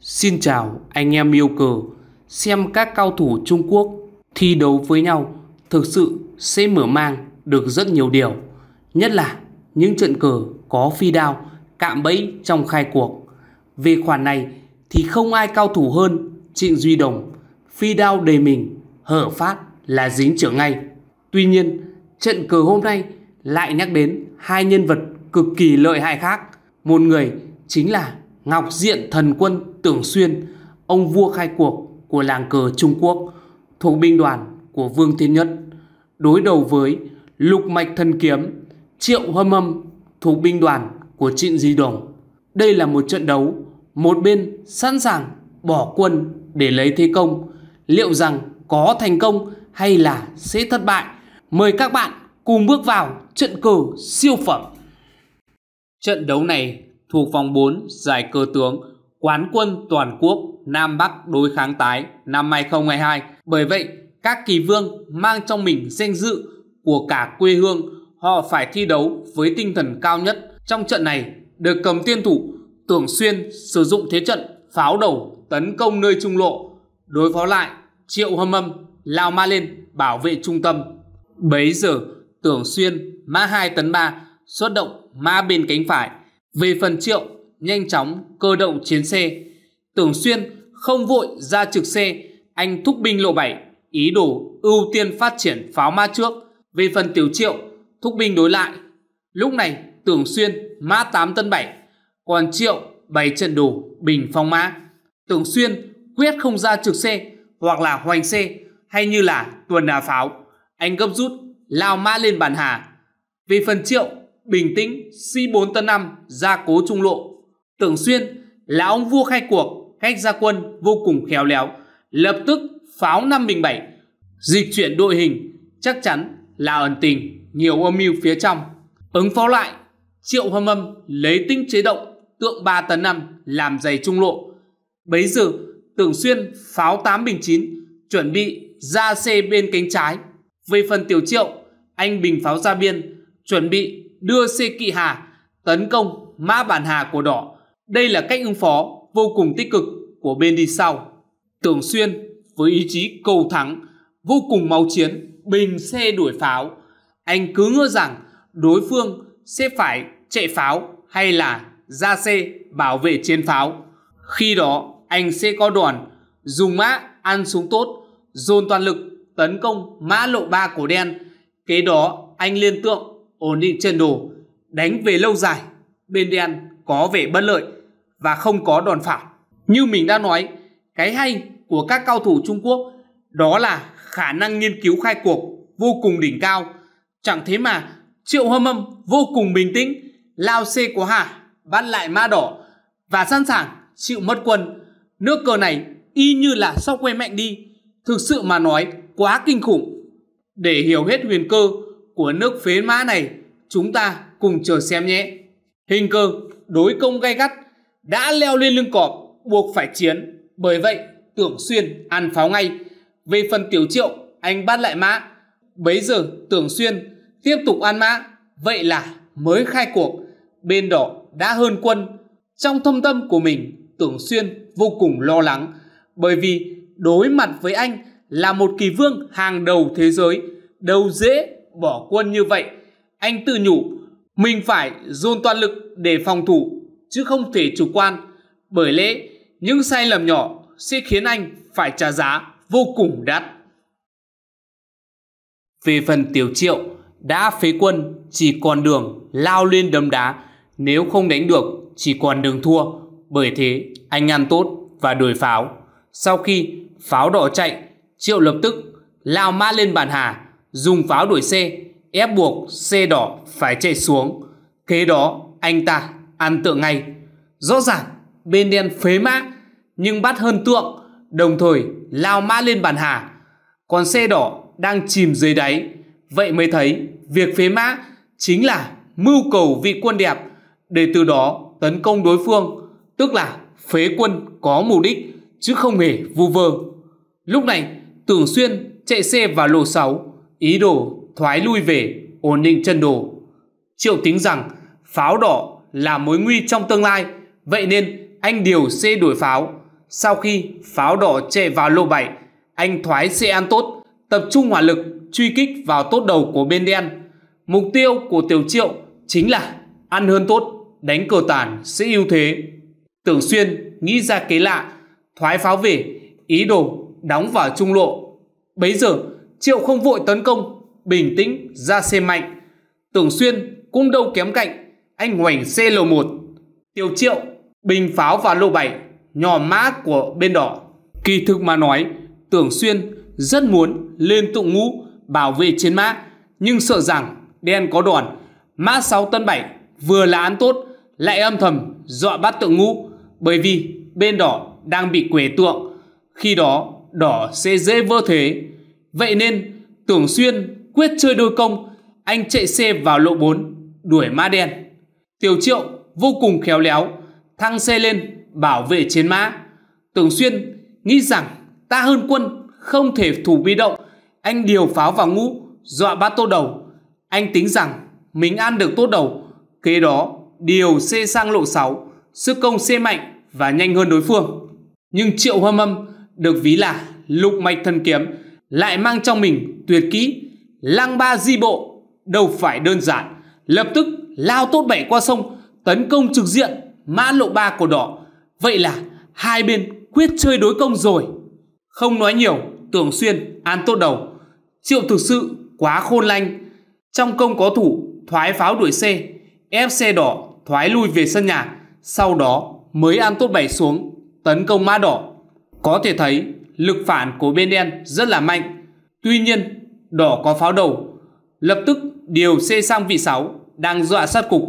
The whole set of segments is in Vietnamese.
Xin chào anh em yêu cờ, xem các cao thủ Trung Quốc thi đấu với nhau thực sự sẽ mở mang được rất nhiều điều, nhất là những trận cờ có phi đao cạm bẫy trong khai cuộc. Về khoản này thì không ai cao thủ hơn Trịnh Duy Đồng, phi đao đầy mình, hở phát là dính trở ngay. Tuy nhiên, trận cờ hôm nay lại nhắc đến hai nhân vật cực kỳ lợi hại khác. Một người chính là Ngọc Diện Thần Quân Tưởng Xuyên, ông vua khai cuộc của làng cờ Trung Quốc thuộc binh đoàn của Vương Thiên Nhất đối đầu với Lục Mạch Thần Kiếm, Triệu Hâm Hâm thuộc binh đoàn của Trịnh Di Đồng. Đây là một trận đấu một bên sẵn sàng bỏ quân để lấy thế công. Liệu rằng có thành công hay là sẽ thất bại? Mời các bạn cùng bước vào trận cờ siêu phẩm. Trận đấu này thuộc vòng 4 giải cơ tướng quán quân toàn quốc Nam Bắc đối kháng tái năm 2022. Bởi vậy, các kỳ vương mang trong mình danh dự của cả quê hương, họ phải thi đấu với tinh thần cao nhất. Trong trận này, được cầm tiên thủ, Tưởng Xuyên sử dụng thế trận pháo đầu tấn công nơi trung lộ. Đối phó lại, Triệu Hâm Âm lao ma lên bảo vệ trung tâm. Bấy giờ, Tưởng Xuyên ma 2 tấn 3 xuất động ma bên cánh phải về phần Triệu, nhanh chóng cơ động chiến xe. Tưởng Xuyên không vội ra trực xe, anh thúc binh lộ 7, ý đồ ưu tiên phát triển pháo ma trước. Về phần Tiểu Triệu, thúc binh đối lại. Lúc này, Tưởng Xuyên mã 8 tân 7, còn Triệu bày trận đồ bình phong mã. Tưởng Xuyên quyết không ra trực xe hoặc là hoành xe hay như là tuần đà pháo. Anh gấp rút lao mã lên bàn hà. Về phần Triệu Bình Tĩnh, C4 Tân năm gia cố trung lộ. Tưởng Xuyên là ông vua khai cuộc, cách gia quân vô cùng khéo léo, lập tức pháo bình 507, dịch chuyển đội hình, chắc chắn là ẩn tình, nhiều âm mưu phía trong. Ứng phó lại, Triệu Hâm Âm lấy tinh chế động, tượng 3 tấn 5 làm giày trung lộ. Bấy giờ, Tưởng Xuyên pháo 8 bình 9, chuẩn bị ra xe bên cánh trái. Về phần tiểu triệu, anh bình pháo ra biên, chuẩn bị đưa xe kỵ Hà tấn công mã bản Hà của đỏ. Đây là cách ứng phó vô cùng tích cực của bên đi sau. Tưởng Xuyên với ý chí cầu thắng, vô cùng máu chiến, bình xe đuổi pháo. Anh cứ ngỡ rằng đối phương sẽ phải chạy pháo hay là ra xe bảo vệ chiến pháo. Khi đó anh sẽ có đoàn dùng mã ăn xuống tốt, dồn toàn lực tấn công mã lộ ba cổ đen. Kế đó anh liên tượng ổn định trên đồ, đánh về lâu dài, bên đen có vẻ bất lợi và không có đòn phản. Như mình đã nói, cái hay của các cao thủ Trung Quốc đó là khả năng nghiên cứu khai cuộc vô cùng đỉnh cao. Chẳng thế mà Triệu Hâm Âm vô cùng bình tĩnh, lao xe của Hà bắt lại ma đỏ và sẵn sàng chịu mất quân. Nước cờ này y như là sóc quay mạnh đi, thực sự mà nói quá kinh khủng. Để hiểu hết huyền cơ của nước phế mã này chúng ta cùng chờ xem nhé. Hình cơ đối công gay gắt đã leo lên lưng cọp buộc phải chiến. Bởi vậy Tưởng Xuyên ăn pháo ngay. Về phần Tiểu Triệu anh bắt lại mã. Bấy giờ Tưởng Xuyên tiếp tục ăn mã. Vậy là mới khai cuộc bên đỏ đã hơn quân. Trong thâm tâm của mình Tưởng Xuyên vô cùng lo lắng bởi vì đối mặt với anh là một kỳ vương hàng đầu thế giới đâu dễ bỏ quân như vậy, anh tự nhủ mình phải dồn toàn lực để phòng thủ chứ không thể chủ quan. Bởi lẽ những sai lầm nhỏ sẽ khiến anh phải trả giá vô cùng đắt. Về phần tiểu triệu, đã phế quân chỉ còn đường lao lên đấm đá. Nếu không đánh được chỉ còn đường thua. Bởi thế anh ăn tốt và đuổi pháo. Sau khi pháo đỏ chạy, triệu lập tức lao mã lên bàn hà dùng pháo đuổi xe, ép buộc xe đỏ phải chạy xuống. Kế đó, anh ta ăn tượng ngay. Rõ ràng, bên đen phế mã, nhưng bắt hơn tượng, đồng thời lao mã lên bàn hà. Còn xe đỏ đang chìm dưới đáy. Vậy mới thấy, việc phế mã chính là mưu cầu vị quân đẹp để từ đó tấn công đối phương, tức là phế quân có mục đích chứ không hề vu vơ. Lúc này, Tưởng Xuyên chạy xe vào lô 6 ý đồ thoái lui về ổn định chân đồ. Triệu tính rằng pháo đỏ là mối nguy trong tương lai, vậy nên anh điều xe đuổi pháo. Sau khi pháo đỏ chạy vào lô 7, anh thoái xe an tốt, tập trung hỏa lực truy kích vào tốt đầu của bên đen. Mục tiêu của Tiểu Triệu chính là ăn hơn tốt, đánh cờ tàn sẽ ưu thế. Tưởng Xuyên nghĩ ra kế lạ, thoái pháo về, ý đồ đóng vào trung lộ. Bấy giờ, Triệu không vội tấn công, bình tĩnh ra xe mạnh. Tưởng Xuyên cũng đâu kém cạnh, anh hoành xe lầu 1. tiểu Triệu, bình pháo vào lô 7, nhỏ mã của bên đỏ. Kỳ thực mà nói, Tưởng Xuyên rất muốn lên tụng ngũ bảo vệ chiến mã, nhưng sợ rằng đen có đòn. Mã 6 tân 7 vừa là án tốt, lại âm thầm dọa bắt tượng ngũ, bởi vì bên đỏ đang bị quế tượng. Khi đó, đỏ sẽ dễ vơ thế, Vậy nên, Tưởng Xuyên quyết chơi đôi công, anh chạy xe vào lộ 4, đuổi ma đen. Tiểu Triệu vô cùng khéo léo, thăng xe lên, bảo vệ chiến mã. Tưởng Xuyên nghĩ rằng ta hơn quân, không thể thủ bi động. Anh điều pháo vào ngũ, dọa bát tô đầu. Anh tính rằng mình ăn được tốt đầu. Kế đó, điều xe sang lộ 6, sức công xe mạnh và nhanh hơn đối phương. Nhưng Triệu Hâm Âm được ví là lục mạch thần kiếm, lại mang trong mình tuyệt kỹ lang ba di bộ đâu phải đơn giản lập tức lao tốt bảy qua sông tấn công trực diện mã lộ ba của đỏ vậy là hai bên quyết chơi đối công rồi không nói nhiều tưởng xuyên an tốt đầu triệu thực sự quá khôn lanh trong công có thủ thoái pháo đuổi xe ép xe đỏ thoái lui về sân nhà sau đó mới an tốt bảy xuống tấn công mã đỏ có thể thấy lực phản của bên đen rất là mạnh. Tuy nhiên, đỏ có pháo đầu, lập tức điều C sang vị 6 đang dọa sát cục,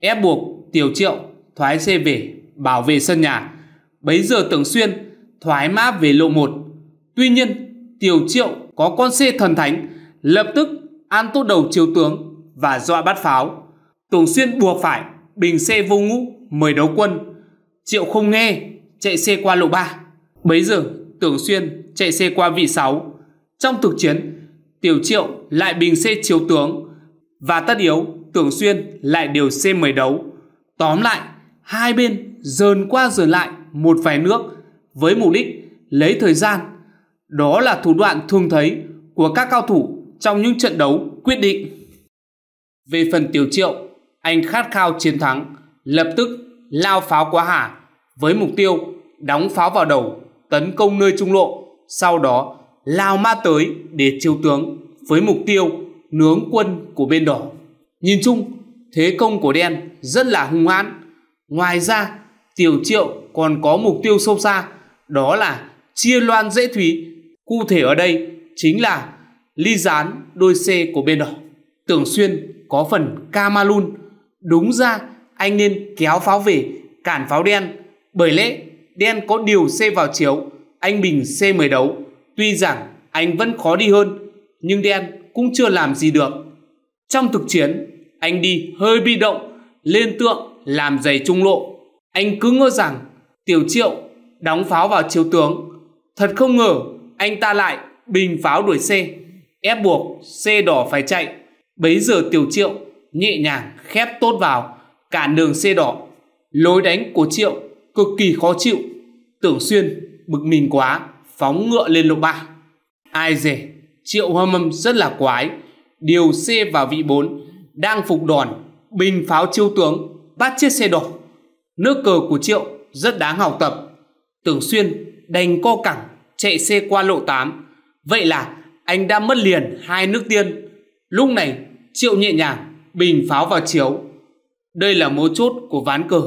ép buộc Tiểu Triệu thoái C về, bảo vệ sân nhà. Bấy giờ Tưởng Xuyên thoái mã về lộ 1. Tuy nhiên, Tiểu Triệu có con C thần thánh, lập tức an tốt đầu chiếu tướng và dọa bắt pháo. Tưởng Xuyên buộc phải bình C vô ngũ mời đấu quân. Triệu không nghe, chạy xe qua lộ 3. Bấy giờ Tường Xuyên chạy xe qua vị 6. Trong thực chiến, Tiểu Triệu lại bình xe chiếu tướng và tất yếu Tường Xuyên lại điều xe mời đấu. Tóm lại, hai bên dờn qua dờn lại một vài nước với mục đích lấy thời gian. Đó là thủ đoạn thường thấy của các cao thủ trong những trận đấu quyết định. Về phần Tiểu Triệu, anh khát khao chiến thắng, lập tức lao pháo quá hả với mục tiêu đóng pháo vào đầu tấn công nơi trung lộ, sau đó lao ma tới để chiêu tướng với mục tiêu nướng quân của bên đỏ. Nhìn chung, thế công của đen rất là hung hãn. Ngoài ra, Tiểu Triệu còn có mục tiêu sâu xa, đó là chia loan dễ thủy. Cụ thể ở đây chính là ly gián đôi xe của bên đỏ. Tưởng Xuyên có phần Kamalun. Đúng ra anh nên kéo pháo về cản pháo đen bởi lẽ đen có điều xe vào chiếu, anh Bình xe mới đấu. Tuy rằng anh vẫn khó đi hơn, nhưng đen cũng chưa làm gì được. Trong thực chiến, anh đi hơi bi động, lên tượng làm giày trung lộ. Anh cứ ngỡ rằng Tiểu Triệu đóng pháo vào chiếu tướng. Thật không ngờ anh ta lại bình pháo đuổi xe, ép buộc xe đỏ phải chạy. Bấy giờ Tiểu Triệu nhẹ nhàng khép tốt vào cản đường xe đỏ. Lối đánh của Triệu cực kỳ khó chịu. Tưởng Xuyên bực mình quá, phóng ngựa lên lộ ba. Ai dè, Triệu hoa Hâm rất là quái, điều xe vào vị bốn đang phục đòn, bình pháo chiêu tướng, bắt chiếc xe đỏ. Nước cờ của Triệu rất đáng học tập. Tưởng Xuyên đành co cẳng chạy xe qua lộ 8. Vậy là anh đã mất liền hai nước tiên. Lúc này Triệu nhẹ nhàng bình pháo vào chiếu. Đây là mấu chốt của ván cờ.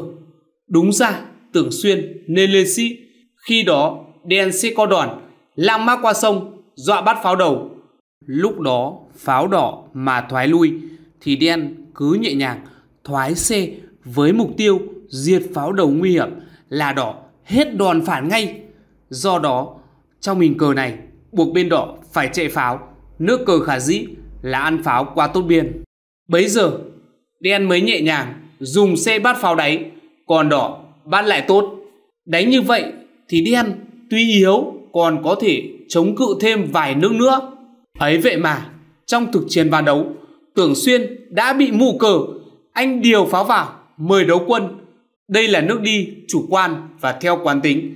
Đúng ra Tường Xuyên, nên lên Sĩ. Khi đó, đen sẽ có đoàn, lang mã qua sông, dọa bắt pháo đầu. Lúc đó, pháo đỏ mà thoái lui, thì đen cứ nhẹ nhàng thoái xe với mục tiêu diệt pháo đầu nguy hiểm là đỏ hết đòn phản ngay. Do đó, trong hình cờ này, buộc bên đỏ phải chạy pháo, nước cờ khả dĩ là ăn pháo qua tốt biên. Bấy giờ, đen mới nhẹ nhàng dùng xe bắt pháo đáy, còn đỏ bạn lại tốt. Đánh như vậy thì đen tuy yếu còn có thể chống cự thêm vài nước nữa. Ấy vậy mà, trong thực chiến và đấu, Tưởng Xuyên đã bị mù cờ, anh điều pháo vào, mời đấu quân. Đây là nước đi chủ quan và theo quán tính.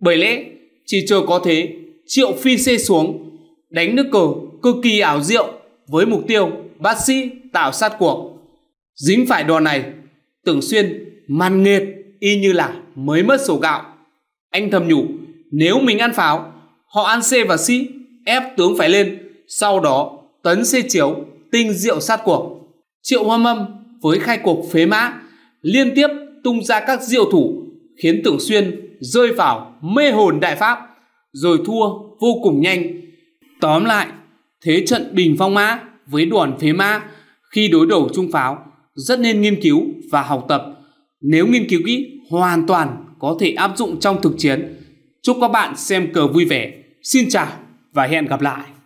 Bởi lẽ, chỉ chờ có thế, Triệu Phi xê xuống, đánh nước cờ cực kỳ ảo diệu với mục tiêu bác sĩ tạo sát cuộc. Dính phải đòn này, Tưởng Xuyên man nghệt y như là mới mất sổ gạo. Anh thầm nhủ, nếu mình ăn pháo, họ ăn C và C, ép tướng phải lên, sau đó tấn C chiếu, tinh diệu sát cuộc. Triệu Hoa Mâm với khai cuộc phế mã, liên tiếp tung ra các diệu thủ, khiến Tưởng Xuyên rơi vào mê hồn đại pháp, rồi thua vô cùng nhanh. Tóm lại, thế trận bình phong mã với đoàn phế mã khi đối đầu trung pháo rất nên nghiên cứu và học tập nếu nghiên cứu kỹ hoàn toàn có thể áp dụng trong thực chiến. Chúc các bạn xem cờ vui vẻ. Xin chào và hẹn gặp lại.